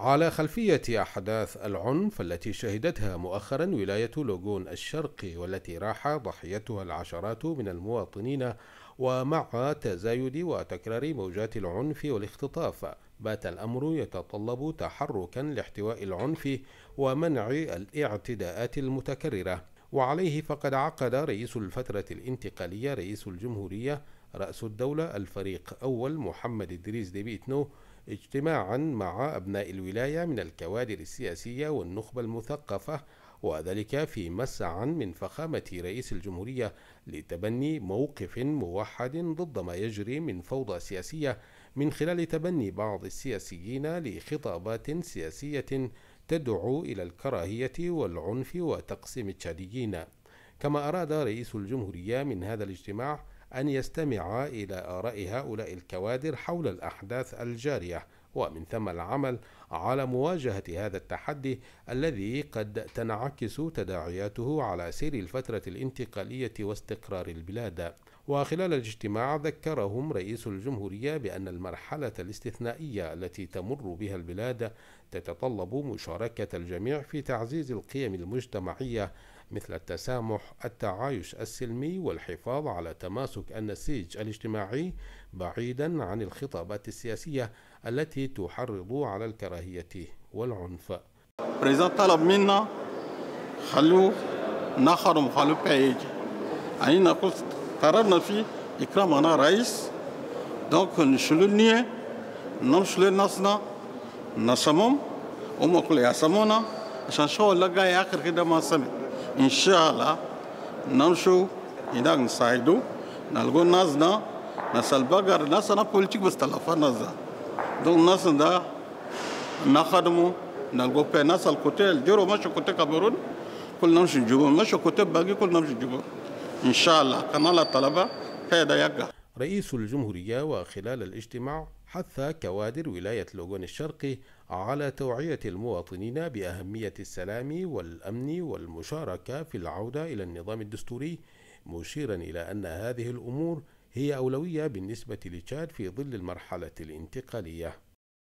على خلفية أحداث العنف التي شهدتها مؤخرا ولاية لوغون الشرقي والتي راح ضحيتها العشرات من المواطنين ومع تزايد وتكرار موجات العنف والاختطاف بات الأمر يتطلب تحركا لاحتواء العنف ومنع الاعتداءات المتكررة وعليه فقد عقد رئيس الفترة الانتقالية رئيس الجمهورية رأس الدولة الفريق أول محمد إدريس دي بيتنو اجتماعا مع أبناء الولاية من الكوادر السياسية والنخبة المثقفة وذلك في مسعى من فخامة رئيس الجمهورية لتبني موقف موحد ضد ما يجري من فوضى سياسية من خلال تبني بعض السياسيين لخطابات سياسية تدعو إلى الكراهية والعنف وتقسيم التشاديين كما أراد رئيس الجمهورية من هذا الاجتماع أن يستمع إلى آراء هؤلاء الكوادر حول الأحداث الجارية ومن ثم العمل على مواجهة هذا التحدي الذي قد تنعكس تداعياته على سير الفترة الانتقالية واستقرار البلاد وخلال الاجتماع ذكرهم رئيس الجمهورية بأن المرحلة الاستثنائية التي تمر بها البلاد تتطلب مشاركة الجميع في تعزيز القيم المجتمعية مثل التسامح التعايش السلمي والحفاظ على تماسك النسيج الاجتماعي بعيدا عن الخطابات السياسية التي تحرض على الكراهية والعنف بريزان طلب منا خلو نخرم خلوه بيجي عينا قررنا فيه إكرام أنا رئيس دونك نشلو النية نمشلو ناسنا نسمم هم يا سمونا عشان شو لقى آخر كده ما سمي إن شاء الله نمشوا هناك نساعدوا نلغو نازنا ناس البقر ناس أنا بوليتيك بس تلفا ناسا دول ناس دا نخدموا نلقوا بين ناس الكوتيل جرو ماشي كوتيل كاميرون كل نمشي نجيبو ماشي كوتيل باقي كل نمشي نجيبو إن شاء الله كان الله الطلبة هذا يقع رئيس الجمهورية وخلال الاجتماع حث كوادر ولاية لوغون الشرقي على توعية المواطنين بأهمية السلام والأمن والمشاركة في العودة إلى النظام الدستوري مشيرا إلى أن هذه الأمور هي أولوية بالنسبة لتشاد في ظل المرحلة الانتقالية